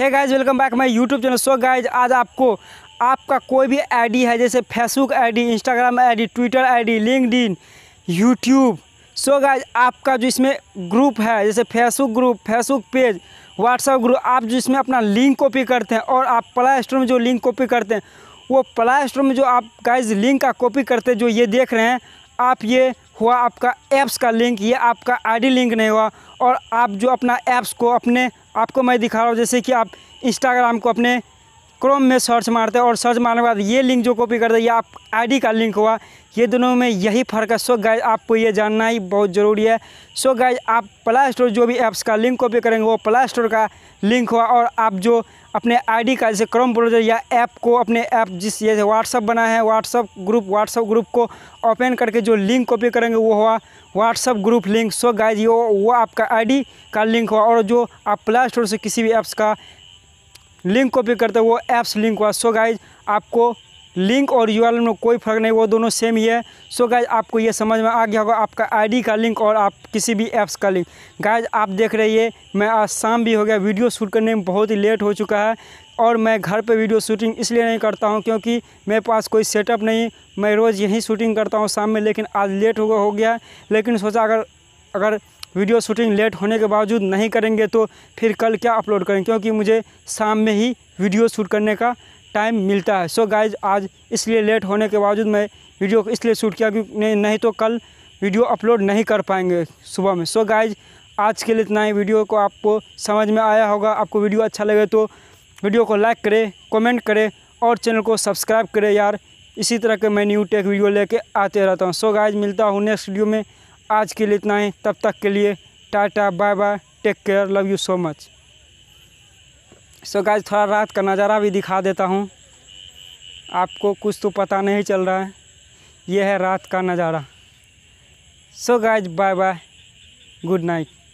hey guys welcome back my YouTube channel so guys आज आपको आपका कोई भी आईडी है जैसे Facebook ID Instagram ID Twitter ID in YouTube so guys आपका जो इसमें ग्रुप है जैसे Facebook group Facebook page WhatsApp group आप जो इसमें अपना लिंक कॉपी करते हैं और आप प्ले स्टोर में जो लिंक कॉपी करते हैं वो प्ले स्टोर में जो आप गाइज लिंक का कॉपी करते हैं जो ये देख रहे हैं आप ये हुआ आपका ऐप्स का लिंक ये आपका आईडी लिंक नहीं हुआ और आप जो अपना ऐप्स को अपने आपको मैं दिखा रहा हूँ जैसे कि आप इंस्टाग्राम को अपने क्रोम में सर्च मारते हैं और सर्च मारने के बाद ये लिंक जो कॉपी करते हैं या आप आईडी का लिंक हुआ ये दोनों में यही फ़र्क है सो गाइज आपको ये जानना ही बहुत ज़रूरी है सो गाइज आप प्ले स्टोर जो भी ऐप्स का लिंक कॉपी करेंगे वो प्ले स्टोर का लिंक हुआ और आप जो अपने आईडी का जैसे क्रोम ब्राउजर या ऐप को अपने ऐप जिस जैसे व्हाट्सअप बना है व्हाट्सअप ग्रुप व्हाट्सअप ग्रुप को ओपन करके जो लिंक कॉपी करेंगे वो हुआ WhatsApp group link so guys ये वो आपका आईडी का लिंक हुआ और जो आप प्ले स्टोर से किसी भी ऐप्स का लिंक कॉपी करते वो ऐप्स लिंक हुआ सो गाइज आपको लिंक और यू में कोई फर्क नहीं वो दोनों सेम ही है सो गाइज आपको ये समझ में आ गया होगा आपका आईडी का लिंक और आप किसी भी ऐप्स का लिंक गाइज आप देख रही है मैं आज शाम भी हो गया वीडियो शूट करने में बहुत ही लेट हो चुका है और मैं घर पे वीडियो शूटिंग इसलिए नहीं करता हूँ क्योंकि मेरे पास कोई सेटअप नहीं मैं रोज़ यहीं शूटिंग करता हूँ शाम में लेकिन आज लेट हो गया लेकिन सोचा अगर अगर वीडियो शूटिंग लेट होने के बावजूद नहीं करेंगे तो फिर कल क्या अपलोड करें क्योंकि मुझे शाम में ही वीडियो शूट करने का टाइम मिलता है सो so गाइज आज इसलिए लेट होने के बावजूद मैं वीडियो को इसलिए शूट किया क्योंकि नहीं तो कल वीडियो अपलोड नहीं कर पाएंगे सुबह में सो so गाइज आज के लिए इतना ही वीडियो को आपको समझ में आया होगा आपको वीडियो अच्छा लगे तो वीडियो को लाइक करें कमेंट करें और चैनल को सब्सक्राइब करें यार इसी तरह के मैं न्यू टेक वीडियो लेके आते रहता हूँ सो गाइज मिलता हूँ नेक्स्ट वीडियो में आज के लिए इतना ही तब तक के लिए tata bye bye take care love you so much so guys थोड़ा रात का नज़ारा भी दिखा देता हूँ आपको कुछ तो पता नहीं चल रहा है यह है रात का नज़ारा so guys bye bye good night